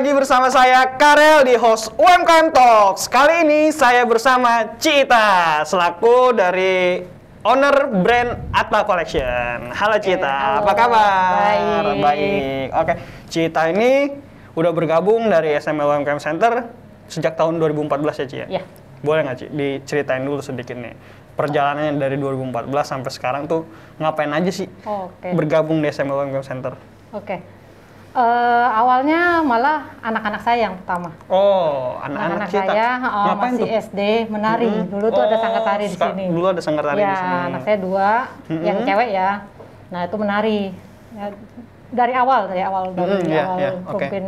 lagi bersama saya Karel di host UMKM Talks. Kali ini saya bersama Cita selaku dari owner brand Atma Collection. Halo eh, Cita, eh, apa kabar? Baik. Baik. Oke, Cita ini udah bergabung dari SML UMKM Center sejak tahun 2014 ya Cita? Ya? Iya. Boleh nggak Cita diceritain dulu sedikit nih perjalanannya dari 2014 sampai sekarang tuh ngapain aja sih oh, okay. bergabung di SML UMKM Center? Oke. Okay. Uh, awalnya malah anak-anak saya yang pertama. Oh, anak-anak saya oh, masih tuh? SD menari. Mm -hmm. Dulu tuh oh, ada sanggar tari di sini. Dulu ada sanggar tari ya, di iya, sini. anak saya dua, mm -hmm. yang cewek ya. Nah, itu menari. Ya, dari awal, dari awal mm -hmm. dari yeah, awal yeah, okay. uh,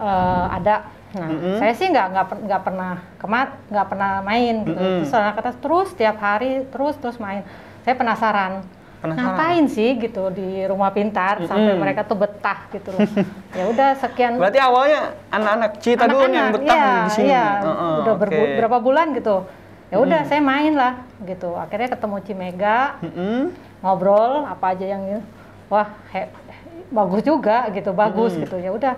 eh, ada. Nah, mm -hmm. saya sih nggak nggak nggak pernah kemat, nggak pernah main gitu. Mm -hmm. Terus anak kata terus tiap hari terus terus main. Saya penasaran penasaran. ngapain sih gitu di rumah pintar mm-hmm. sampai mereka tuh betah gitu loh. ya udah sekian. Berarti awalnya anak-anak Cita anak dulu yang betah iya, di sini. Iya, uh -uh, udah okay. berapa bulan gitu. Ya udah mm. saya main lah gitu. Akhirnya ketemu Cimega. Mm-hmm. Ngobrol apa aja yang wah he, bagus juga gitu, bagus mm. gitu. Ya udah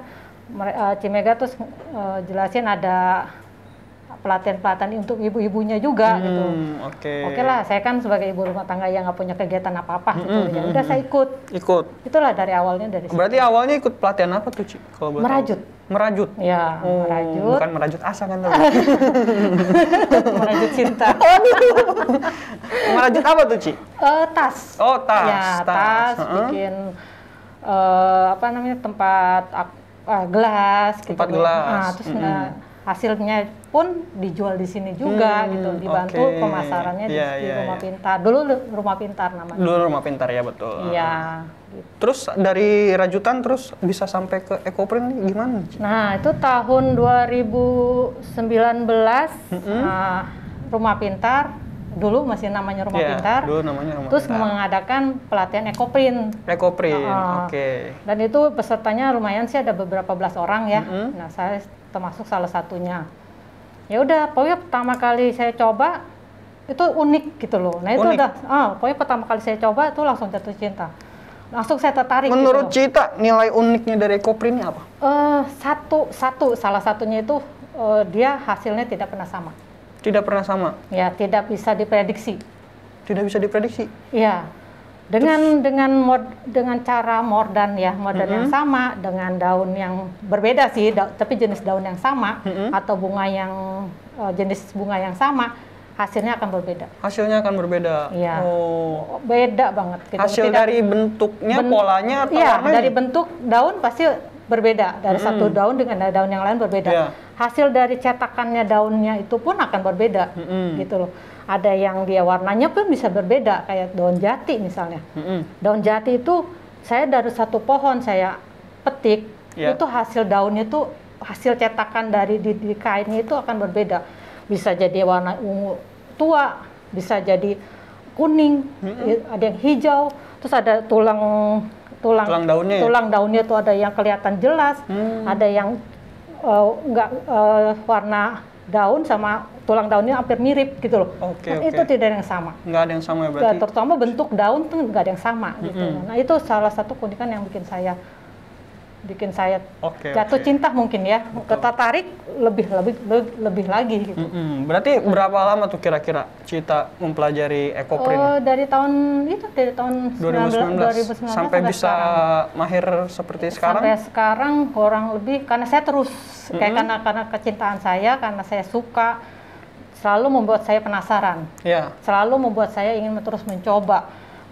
eh, Cimega terus uh, eh, jelasin ada pelatihan-pelatihan untuk ibu-ibunya juga hmm, gitu. Oke. Okay. Oke lah, saya kan sebagai ibu rumah tangga yang nggak punya kegiatan apa-apa gitu. Hmm, ya hmm, udah hmm, saya hmm. ikut. Ikut. Itulah dari awalnya dari Berarti situ. awalnya ikut pelatihan apa tuh, Cik? Merajut. Tahu. Merajut. Ya, oh, merajut. Bukan merajut asa kan merajut cinta. merajut apa tuh, Ci? Uh, tas. Oh, tas. Ya, tas, tas uh -huh. bikin uh, apa namanya tempat uh, gelas gitu tempat gitu. gelas. Nah, terus mm -hmm hasilnya pun dijual di sini juga hmm, gitu dibantu okay. pemasarannya yeah, di, yeah, di iya, rumah yeah. pintar dulu rumah pintar namanya dulu rumah pintar ya betul iya gitu. terus dari rajutan terus bisa sampai ke ekoprint gimana nah itu tahun 2019 mm -hmm. uh, rumah pintar dulu masih namanya rumah yeah, pintar. Dulu namanya rumah terus pintar. mengadakan pelatihan ekoprint. Ekoprint. Uh, Oke. Okay. Dan itu pesertanya lumayan sih ada beberapa belas orang ya. Mm -hmm. Nah, saya termasuk salah satunya. Ya udah, pokoknya pertama kali saya coba itu unik gitu loh. Nah, itu unik. udah ah, pokoknya pertama kali saya coba itu langsung jatuh cinta. Langsung saya tertarik. Gitu Menurut gitu Cita, nilai uniknya dari ekoprint apa? Uh, satu, satu salah satunya itu uh, dia hasilnya tidak pernah sama. Tidak pernah sama. Ya, tidak bisa diprediksi. Tidak bisa diprediksi. Ya. Dengan Terus. dengan mod, dengan cara modern ya, modern mm -hmm. yang sama dengan daun yang berbeda sih, da, tapi jenis daun yang sama mm -hmm. atau bunga yang eh, jenis bunga yang sama, hasilnya akan berbeda. Hasilnya akan berbeda. Iya. Oh, beda banget. Gitu. Hasil Tidak, dari bentuknya, ben, polanya, atau iya, dari bentuk daun pasti berbeda dari mm -hmm. satu daun dengan daun yang lain berbeda. Yeah. Hasil dari cetakannya daunnya itu pun akan berbeda mm -hmm. gitu loh. Ada yang dia warnanya pun bisa berbeda kayak daun jati misalnya. Mm -hmm. Daun jati itu saya dari satu pohon saya petik yeah. itu hasil daunnya itu hasil cetakan dari di, di kainnya itu akan berbeda. Bisa jadi warna ungu tua, bisa jadi kuning, mm -hmm. ada yang hijau, terus ada tulang tulang tulang daunnya ya? tulang daunnya tuh ada yang kelihatan jelas hmm. ada yang enggak eh, uh, eh, uh, warna daun sama tulang daunnya hampir mirip gitu loh okay, nah, okay. itu tidak ada yang sama enggak ada yang sama ya berarti terutama bentuk daun tuh enggak ada yang sama mm -hmm. gitu hmm. nah itu salah satu keunikan yang bikin saya bikin saya okay, jatuh okay. cinta mungkin ya tertarik lebih lebih lebih lagi gitu. Mm -hmm. Berarti berapa lama tuh kira-kira Cita mempelajari ekoprint? Uh, oh, dari tahun itu dari tahun 2019, 2019 sampai bisa sekarang. mahir seperti sekarang. Sampai sekarang kurang lebih karena saya terus mm -hmm. kayak karena karena kecintaan saya karena saya suka selalu membuat saya penasaran. Yeah. Selalu membuat saya ingin terus mencoba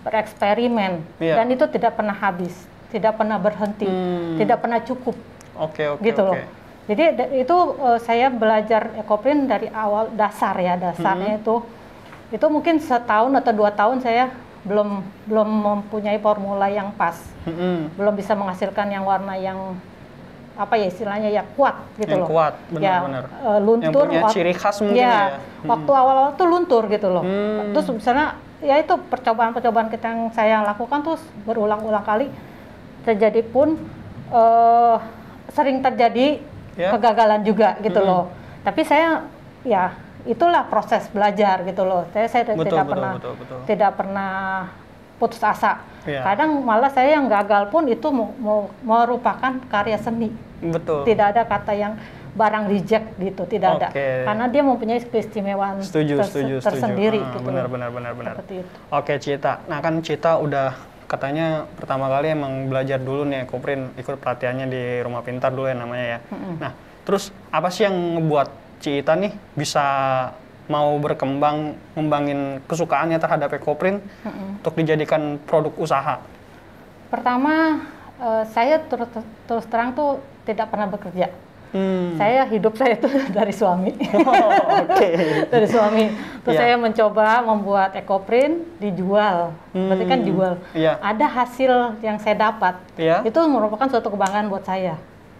bereksperimen yeah. dan itu tidak pernah habis tidak pernah berhenti, hmm. tidak pernah cukup. Oke, okay, oke. Okay, gitu okay. loh. Jadi itu uh, saya belajar ekoprint dari awal dasar ya, dasarnya hmm. itu. Itu mungkin setahun atau dua tahun saya belum belum mempunyai formula yang pas. Hmm. Belum bisa menghasilkan yang warna yang apa ya istilahnya ya kuat gitu yang loh. kuat, ya, benar-benar. Ya, uh, luntur. Yang ciri khas mungkin ya. ya. Hmm. Waktu awal-awal tuh luntur gitu loh. Hmm. Terus misalnya ya itu percobaan-percobaan kita yang saya lakukan terus berulang-ulang kali terjadi pun uh, sering terjadi yeah. kegagalan juga gitu mm -hmm. loh. Tapi saya ya itulah proses belajar gitu loh. Saya saya betul, tidak betul, pernah betul, betul. tidak pernah putus asa. Yeah. Kadang malah saya yang gagal pun itu mau merupakan karya seni. Betul. Tidak ada kata yang barang reject gitu, tidak okay. ada. Karena dia mempunyai keistimewaan tersendiri setuju. Ah, gitu. Benar benar Oke, Cita. Nah, kan Cita udah katanya pertama kali emang belajar dulu nih Koprin ikut pelatihannya di Rumah Pintar dulu ya namanya ya. Mm-hmm. Nah, terus apa sih yang ngebuat Cita nih bisa mau berkembang ngembangin kesukaannya terhadap ekoprint mm-hmm. untuk dijadikan produk usaha? Pertama, eh, saya terus terang tuh tidak pernah bekerja. Hmm. Saya hidup saya itu dari suami. Oh, okay. dari suami. Terus yeah. saya mencoba membuat ekoprint dijual. Hmm. Berarti kan hmm. jual. Yeah. Ada hasil yang saya dapat. Yeah. Itu merupakan suatu kebanggaan buat saya.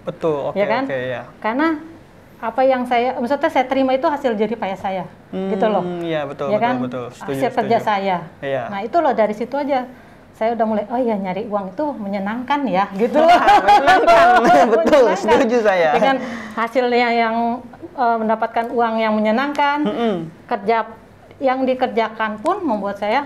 Betul. Okay, ya kan? Okay, iya. yeah. Karena apa yang saya maksudnya saya terima itu hasil jadi payah saya. Hmm, gitu loh. Hmm, iya, yeah, betul, ya betul, kan? betul. Setuju, hasil setuju. kerja saya. Yeah. Nah, itu loh dari situ aja saya udah mulai oh ya nyari uang itu menyenangkan ya gitu menyenangkan betul menyenangkan. setuju saya dengan hasilnya yang uh, mendapatkan uang yang menyenangkan mm -hmm. kerja yang dikerjakan pun membuat saya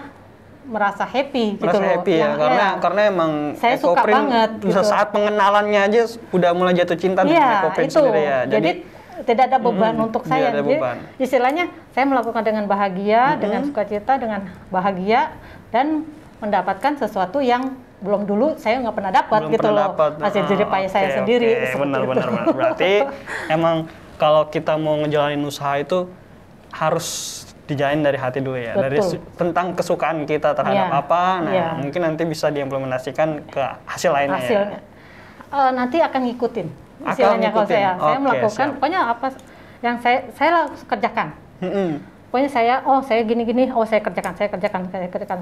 merasa happy gitu merasa gitu loh. happy ya, yang karena ya. karena emang saya suka banget gitu. saat pengenalannya aja udah mulai jatuh cinta ya, dengan iya, itu. sendiri ya jadi, jadi tidak ada beban mm, untuk saya. Ada Jadi, Istilahnya saya melakukan dengan bahagia, mm -hmm. dengan sukacita, dengan bahagia dan mendapatkan sesuatu yang belum dulu saya nggak pernah dapat gitu pernah loh dapet. hasil jerih ah, payah oh, saya okay, sendiri okay. benar, benar benar berarti emang kalau kita mau ngejalanin usaha itu harus dijalin dari hati dulu ya Betul. dari tentang kesukaan kita terhadap yeah. apa nah yeah. mungkin nanti bisa diimplementasikan ke hasil lainnya ya. hasilnya ya. uh, nanti akan ngikutin hasilnya kalau saya okay, saya melakukan siap. pokoknya apa yang saya saya langsung kerjakan mm -hmm. pokoknya saya oh saya gini gini oh saya kerjakan saya kerjakan saya kerjakan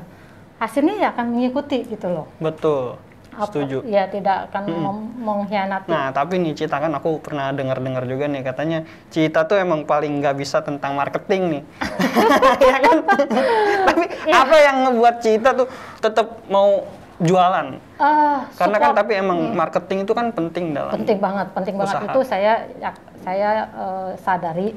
hasilnya ya akan mengikuti gitu loh. Betul. Apa, setuju. Ya tidak akan hmm. mengkhianati. Nah tapi nih Cita kan aku pernah dengar-dengar juga nih katanya Cita tuh emang paling nggak bisa tentang marketing nih. ya kan. tapi ya. apa yang ngebuat Cita tuh tetap mau jualan? Uh, Karena kan support. kan tapi emang hmm. marketing itu kan penting dalam. Penting banget, penting usaha. banget itu saya ya, saya uh, sadari.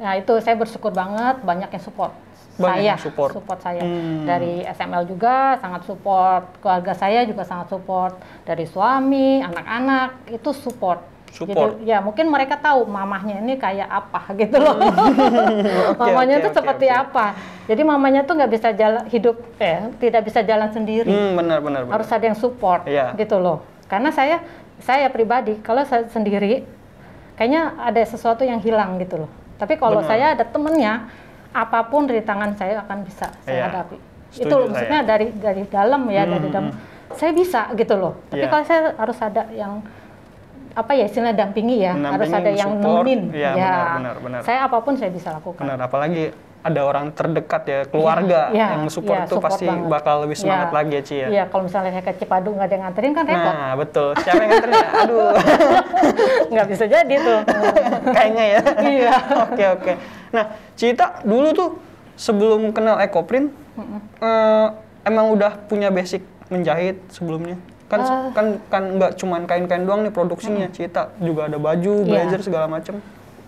Nah itu saya bersyukur banget banyak yang support saya support. support saya hmm. dari SML juga sangat support keluarga saya juga sangat support dari suami anak-anak itu support support Jadi, ya mungkin mereka tahu mamahnya ini kayak apa gitu loh hmm. okay, mamahnya itu okay, seperti okay. apa jadi mamanya tuh nggak bisa jalan hidup eh tidak bisa jalan sendiri hmm, benar, benar, benar. harus ada yang support yeah. gitu loh karena saya saya pribadi kalau saya sendiri kayaknya ada sesuatu yang hilang gitu loh tapi kalau saya ada temennya apapun rintangan saya akan bisa saya yeah. hadapi. Setuju itu loh, maksudnya dari dari dalam ya, hmm, dari dalam. Hmm. Saya bisa gitu loh. Tapi yeah. kalau saya harus ada yang apa ya istilah dampingi ya, Menampingi, harus ada yang nemenin. Ya, ya. Benar, benar, benar. Saya apapun saya bisa lakukan. Benar, apalagi ada orang terdekat ya, keluarga ya, yang support ya, itu support pasti banget. bakal lebih iya. semangat ya, lagi ya Ci ya. Iya, kalau misalnya saya ke Cipadu nggak ada yang nganterin kan repot. Nah, betul. Siapa yang nganterin? Ya? Aduh. nggak bisa jadi tuh. Kayaknya ya. Iya. Oke, oke. Nah, Cita dulu tuh sebelum kenal Ekoprint, mm -hmm. uh, eh, emang udah punya basic menjahit sebelumnya? Kan uh. kan kan nggak cuman kain-kain doang nih produksinya, mm Cita juga ada baju, yeah. blazer segala macem.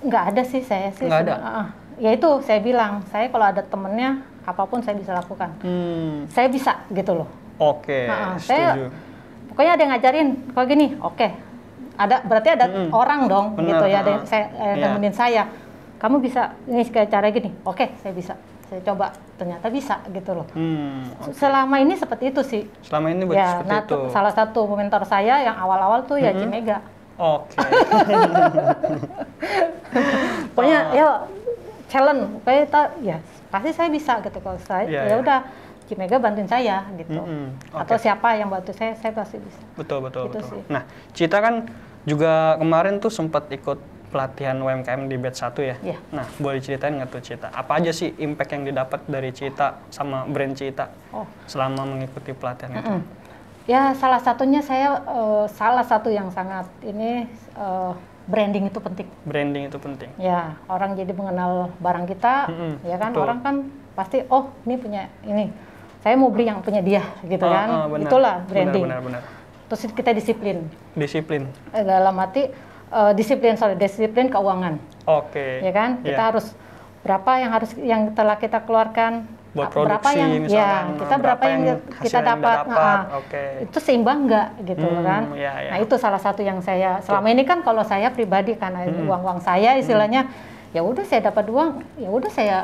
Nggak ada sih saya sih. Nggak ada. Uh, ya itu saya bilang, saya kalau ada temennya apapun saya bisa lakukan. Hmm. Saya bisa gitu loh. Oke. Okay, nah, setuju. Saya, pokoknya ada yang ngajarin kalau gini, oke. Okay. Ada berarti ada mm -hmm. orang dong Benar, gitu ya, ada yang saya, eh, yeah. nemenin saya kamu bisa ini cara gini oke okay, saya bisa saya coba ternyata bisa gitu loh hmm, okay. selama ini seperti itu sih selama ini ya seperti nah itu. salah satu mentor saya yang awal-awal tuh ya hmm. Cimega oke okay. pokoknya ya challenge kayak kita ya pasti saya bisa gitu kalau saya yeah, ya iya. udah Cimega bantuin saya gitu mm -hmm. hmm. okay. atau siapa yang bantu saya saya pasti bisa betul betul gitu betul nah Cita kan juga kemarin tuh sempat ikut pelatihan UMKM di batch 1 ya. Yeah. Nah, boleh ceritain nggak tuh Cita? Apa aja sih impact yang didapat dari Cita sama brand Cita oh. selama mengikuti pelatihan mm -hmm. itu? Ya, salah satunya saya uh, salah satu yang sangat ini uh, branding itu penting. Branding itu penting. Ya, orang jadi mengenal barang kita, mm -hmm. ya kan? Betul. Orang kan pasti oh, ini punya ini. Saya mau beli yang punya dia gitu oh, kan. Oh, Itulah branding. Benar, benar, benar. Terus kita disiplin. Disiplin. Eh, dalam hati uh, disiplin sorry disiplin keuangan. Oke. Okay. Ya kan iya. kita yeah. harus berapa yang harus yang telah kita keluarkan Buat produksi, berapa yang ya, misalkan, ya kita berapa, berapa yang, yang kita dapat, yang dapat. Nah, okay. itu seimbang nggak gitu hmm, kan? Yeah, yeah. Nah itu salah satu yang saya selama ini kan kalau saya pribadi karena eh, hmm. uang uang uang saya istilahnya hmm. ya udah saya dapat uang ya udah saya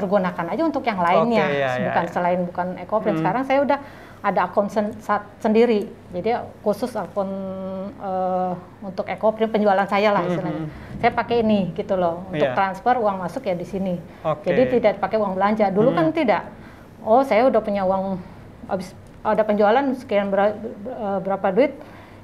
pergunakan aja untuk yang lainnya, okay, yeah, ya, bukan yeah, selain yeah. bukan ekoprint. Hmm. Sekarang saya udah ada akun sen sendiri, jadi khusus akun uh, untuk ekoprint penjualan saya lah hmm, istilahnya. Mm -hmm. Saya pakai ini gitu loh untuk yeah. transfer uang masuk ya di sini. Okay. Jadi tidak pakai uang belanja. Dulu kan hmm. kan tidak. Oh saya udah punya uang habis ada penjualan sekian eh, berapa duit,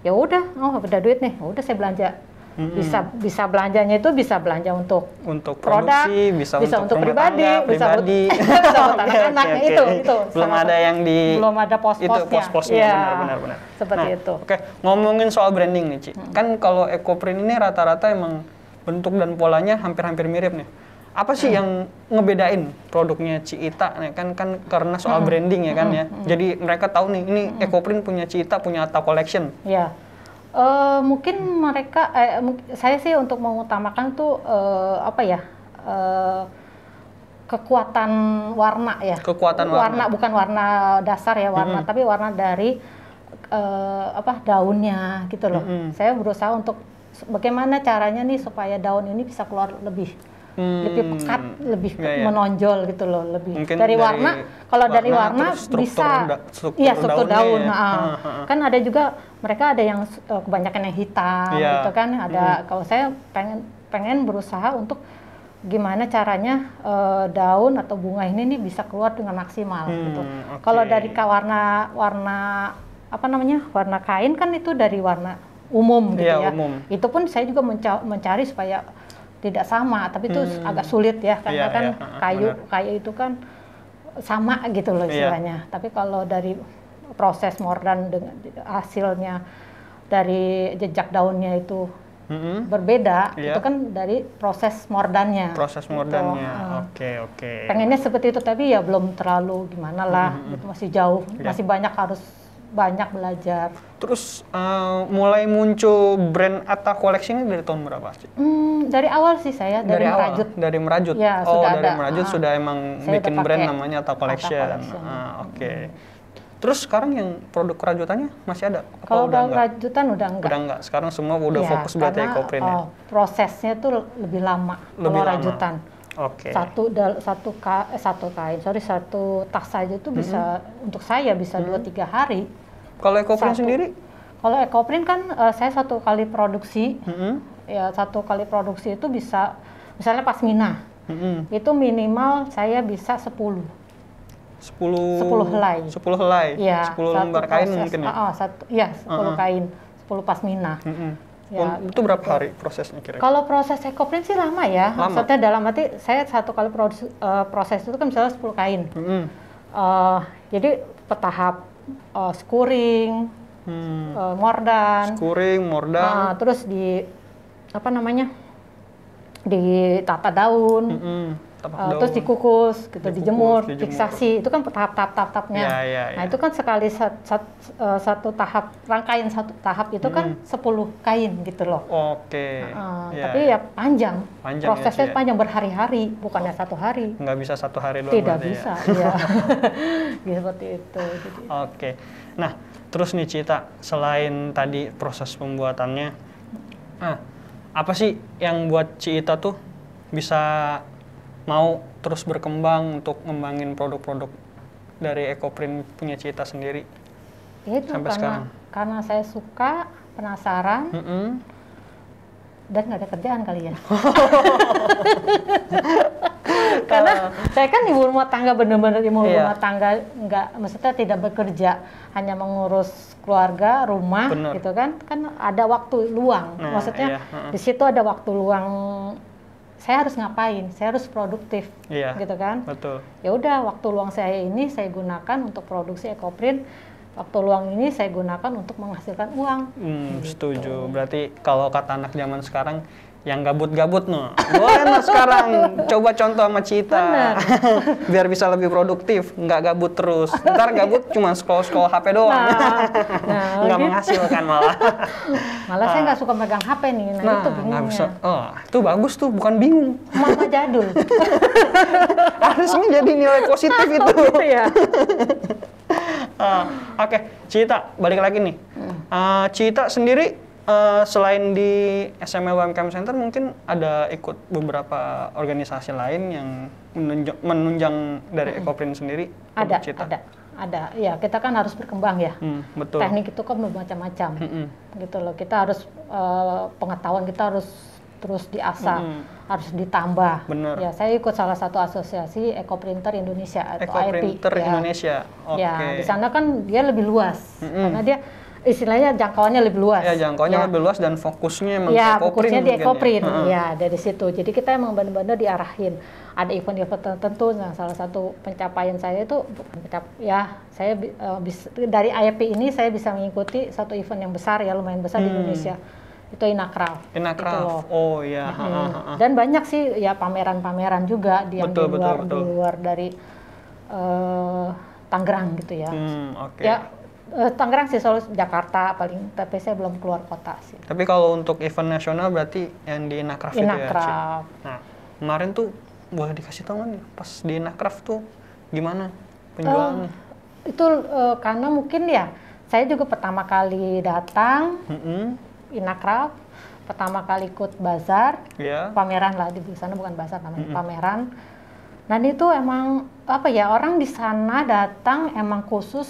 ya udah, oh ada duit nih, udah saya belanja hmm. bisa bisa belanjanya itu bisa belanja untuk untuk produk produksi, bisa, bisa untuk, pribadi, tangga, ya, bisa pribadi bisa untuk anak-anak okay, okay. itu itu belum ada yang di belum ada pos itu pos-posnya ya. benar-benar seperti nah, itu oke okay. ngomongin soal branding nih Ci hmm. kan kalau ekoprint ini rata-rata emang bentuk dan polanya hampir-hampir mirip nih apa sih hmm. yang ngebedain produknya Ciita nih kan kan karena soal hmm. branding ya kan hmm. ya hmm. jadi mereka tahu nih ini hmm. Ekoprint punya Ciita punya Ata Collection ya yeah Uh, mungkin mereka, eh, saya sih untuk mengutamakan tuh uh, apa ya uh, kekuatan warna ya. Kekuatan warna. warna bukan warna dasar ya warna, mm -hmm. tapi warna dari uh, apa daunnya gitu loh. Mm -hmm. Saya berusaha untuk bagaimana caranya nih supaya daun ini bisa keluar lebih hmm. lebih pekat, lebih yeah, yeah. menonjol gitu loh, lebih dari, dari warna. Kalau dari warna bisa, da, struktur iya struktur daun. Ya. Nah, Kan ada juga mereka ada yang uh, kebanyakan yang hitam yeah. gitu kan. Ada hmm. kalau saya pengen pengen berusaha untuk gimana caranya uh, daun atau bunga ini nih bisa keluar dengan maksimal hmm, gitu. Okay. Kalau dari warna warna apa namanya warna kain kan itu dari warna umum iya, gitu ya. ya. Umum. Itu pun saya juga menca mencari supaya tidak sama, tapi itu hmm. agak sulit ya karena yeah, kan yeah. Iya. kayu Benar. kayu itu kan sama gitu loh iya. istilahnya. Yeah. Tapi kalau dari proses mordan dengan hasilnya dari jejak daunnya itu hmm berbeda, yeah. itu kan dari proses mordannya. Proses gitu. mordannya. Oke, gitu. oke. Okay, okay. Pengennya seperti itu tapi ya belum terlalu gimana lah, mm-hmm. gitu masih jauh, yeah. masih banyak harus banyak belajar. Terus uh, mulai muncul brand Atta Collection ini dari tahun berapa sih? Hmm, dari awal sih saya dari, dari merajut. Awal, dari merajut. Ya, oh, sudah dari ada. merajut ah, sudah emang bikin brand namanya Atta Collection. Collection. Ah, hmm. oke. Okay. Hmm. Terus sekarang yang produk kerajutannya masih ada? Kalau udah kerajutan udah enggak. Udah enggak. Sekarang semua udah iya, ya, fokus berarti ekoprint oh, prosesnya tuh lebih lama lebih kalau lama. rajutan. Okay. Satu dal satu ka eh, satu kain, sorry satu tas saja itu mm-hmm. bisa mm -hmm. untuk saya bisa dua mm -hmm. tiga hari. Kalau ekoprint satu, sendiri? Kalau ekoprint kan uh, saya satu kali produksi, mm -hmm. ya satu kali produksi itu bisa misalnya pas mina, mm -hmm. itu minimal saya bisa 10 10 10 helai. 10 helai. Ya, 10 lembar kain proses, mungkin ya. Oh, satu ya 10 uh -huh. kain, 10 pasmina. Mm -hmm. Ya. Itu berapa hari prosesnya kira-kira? Kalau proses ekoprint sih lama ya. Lama. Maksudnya dalam arti saya satu kali proses, uh, eh, proses itu kan misalnya 10 kain. -hmm. uh, jadi petahap uh, skuring, hmm. uh, mordan. Skuring, mordan. Uh, terus di apa namanya? Di tata daun. Mm -hmm Eh, terus dikukus gitu dikukus, dijemur, dijemur fiksasi itu kan tahap-tahap tahap-tahapnya ya, ya, ya. nah iya. itu kan sekali sat, sat, uh, satu tahap rangkaian satu tahap itu kan hmm. kan sepuluh kain gitu loh oke okay. uh, ya, tapi iya. ya panjang, panjang ya, prosesnya ya, panjang berhari-hari bukannya oh. satu hari nggak bisa satu hari doang tidak ya? bisa ya, ya. seperti itu gitu. oke okay. nah terus nih Cita selain tadi proses pembuatannya ah apa sih yang buat Cita tuh bisa mau terus berkembang untuk ngembangin produk-produk dari Ecoprint punya cita sendiri. Itu sampai karena, sekarang. Karena saya suka, penasaran. Mm -hmm. Dan nggak ada kerjaan kali ya. karena oh. saya kan ibu rumah tangga benar-benar ibu iya. rumah tangga nggak maksudnya tidak bekerja hanya mengurus keluarga rumah Bener. gitu kan kan ada waktu luang nah, maksudnya iya. di situ ada waktu luang saya harus ngapain saya harus produktif iya, gitu kan betul ya udah waktu luang saya ini saya gunakan untuk produksi ekoprint waktu luang ini saya gunakan untuk menghasilkan uang. Hmm, gitu. Setuju. Berarti kalau kata anak zaman sekarang yang gabut-gabut no. Boleh no sekarang coba contoh sama Cita. Biar bisa lebih produktif, nggak gabut terus. Ntar gabut cuma scroll-scroll HP doang. Nah, nah, nggak gitu. menghasilkan malah. malah uh, saya nggak suka megang HP nih. Nah, nah itu bingungnya. Bisa. Oh, itu bagus tuh, bukan bingung. Mama jadul. Harusnya jadi nilai positif oh, itu. gitu ya. uh, Oke, okay. Cita balik lagi nih. Uh, Cita sendiri Eh, selain di SMA UMKM Center mungkin ada ikut beberapa organisasi lain yang menunjang, menunjang dari hmm. Ecoprint sendiri? Ada, Cita. ada, ada. Ya kita kan harus berkembang ya. Hmm, betul. Teknik itu kan bermacam-macam, hmm, gitu loh. Kita harus uh, pengetahuan kita harus terus diasah, hmm. harus ditambah. Benar. Ya, saya ikut salah satu asosiasi Printer Indonesia atau Ekoprinter IP, ya. Indonesia. Ya. Oke. Okay. Ya, di sana kan dia lebih luas hmm. karena dia istilahnya jangkauannya lebih luas. Ya, jangkauannya ya. lebih luas dan fokusnya memang iya, ya, fokusnya di ekoprint. Ya. dari situ. Jadi kita emang benar-benar diarahin. Ada event-event tertentu. Nah, salah satu pencapaian saya itu ya saya uh, dari IAP ini saya bisa mengikuti satu event yang besar ya, lumayan besar hmm. di Indonesia itu Inacraft. Inacraft, Gitu Oh iya. Hmm. Dan banyak sih ya pameran-pameran juga di yang luar betul, betul. di luar dari uh, Tangerang gitu ya. Hmm, okay. Ya Uh, Tangerang sih selalu Jakarta paling, tapi saya belum keluar kota sih. Tapi kalau untuk event nasional berarti yang di Inacraft itu ya? Nah, kemarin tuh boleh dikasih tahu kan pas di Inacraft tuh gimana penjualannya? Uh, eh, itu uh, karena mungkin ya saya juga pertama kali datang mm -hmm. Inacraft, pertama kali ikut bazar, yeah. pameran lah di sana bukan bazar namanya mm -hmm. pameran. Nah itu emang apa ya orang di sana datang emang khusus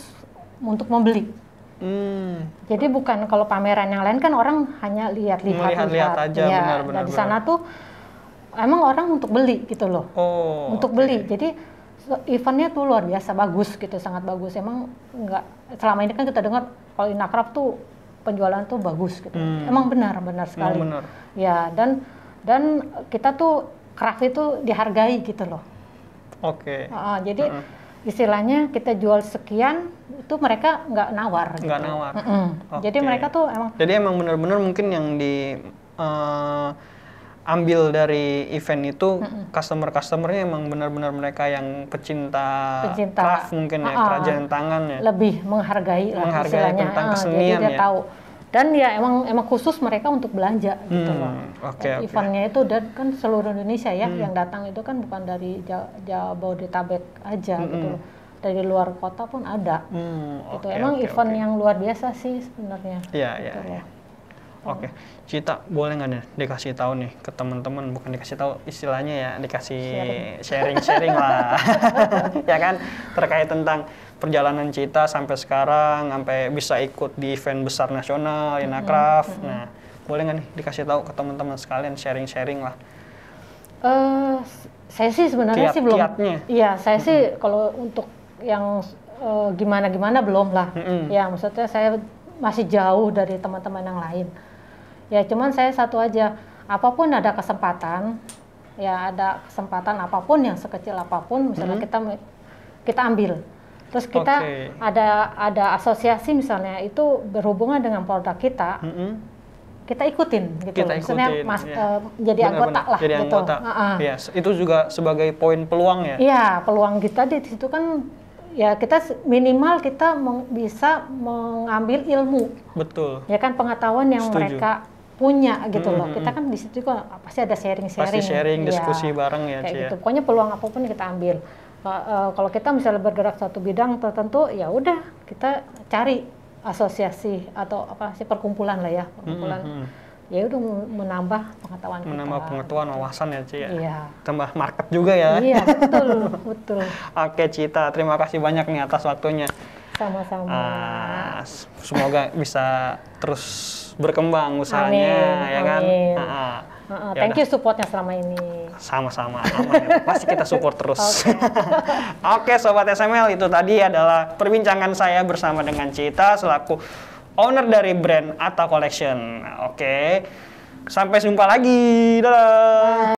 untuk membeli. Hmm. Jadi bukan kalau pameran yang lain kan orang hanya lihat-lihat. Lihat aja, ya. benar, benar, nah, di sana benar. tuh emang orang untuk beli gitu loh. Oh. Untuk okay. beli. Jadi eventnya tuh luar biasa bagus gitu, sangat bagus. Emang nggak selama ini kan kita dengar kalau Inakrab tuh penjualan tuh bagus gitu. Hmm. Emang benar, benar sekali. Emang benar. Ya dan dan kita tuh craft itu dihargai gitu loh. Oke. Okay. Uh, jadi uh -uh istilahnya kita jual sekian itu mereka nggak nawar nggak gitu. nawar mm -hmm. okay. jadi mereka tuh emang jadi emang benar-benar mungkin yang di uh, ambil dari event itu mm-hmm. customer-customernya emang benar-benar mereka yang pecinta, pecinta. craft mungkin ya uh-uh. kerajaan tangan ya lebih menghargai lah menghargai istilahnya. tentang uh, kesenian jadi dia ya tahu dan ya emang emang khusus mereka untuk belanja gitu hmm, gitu loh. Okay, okay. Eventnya itu dan kan seluruh Indonesia ya hmm. yang datang itu kan bukan dari Jabodetabek aja hmm, gitu hmm. loh. Dari luar kota pun ada. Hmm, okay, itu Emang okay, event okay. yang luar biasa sih sebenarnya. iya, iya. Gitu iya. Oke, okay. Cita boleh nggak nih dikasih tahu nih ke teman-teman, bukan dikasih tahu istilahnya ya, dikasih sharing-sharing lah, ya kan terkait tentang perjalanan Cita sampai sekarang, sampai bisa ikut di event besar nasional, Inacraft. Mm -hmm. Nah, boleh nggak nih dikasih tahu ke teman-teman sekalian sharing-sharing lah. Uh, saya sih sebenarnya Kiat sih belum. Kiatnya. Iya, saya mm -hmm. sih kalau untuk yang eh, gimana-gimana uh, belum lah. Mm -hmm. Ya, maksudnya saya masih jauh dari teman-teman yang lain ya cuman saya satu aja apapun ada kesempatan ya ada kesempatan apapun yang sekecil apapun misalnya hmm. kita kita ambil terus kita okay. ada ada asosiasi misalnya itu berhubungan dengan produk kita hmm -hmm. kita ikutin gitu kita misalnya mas, uh, jadi benar, anggota benar. lah jadi gitu anggota. Uh -uh. Yes. itu juga sebagai poin peluang ya iya peluang kita di situ kan ya kita minimal kita meng bisa mengambil ilmu betul ya kan pengetahuan yang Setuju. mereka punya gitu hmm, loh. Kita hmm. kan di situ kok pasti ada sharing-sharing. Pasti sharing, ya, diskusi bareng ya, kayak gitu. Ya. Pokoknya peluang apapun kita ambil. Uh, uh, kalau kita misalnya bergerak satu bidang tertentu, ya udah kita cari asosiasi atau apa sih perkumpulan lah ya, hmm, perkumpulan. Hmm, hmm. Ya udah menambah pengetahuan Menambah kita, pengetahuan, wawasan ya, Ci ya. Iya. Tambah market juga ya. Iya, betul, betul. Oke, Cita, terima kasih banyak nih atas waktunya. Sama-sama. Ah. Mas. Semoga bisa terus berkembang usahanya amin, ya kan. Amin. Nah, Uh, thank you supportnya selama ini. Sama-sama, Pasti kita support terus. Oke, okay. okay, Sobat SML, itu tadi adalah perbincangan saya bersama dengan Cita selaku owner dari brand Ata Collection. Oke, okay. sampai jumpa lagi. Dadah! Bye.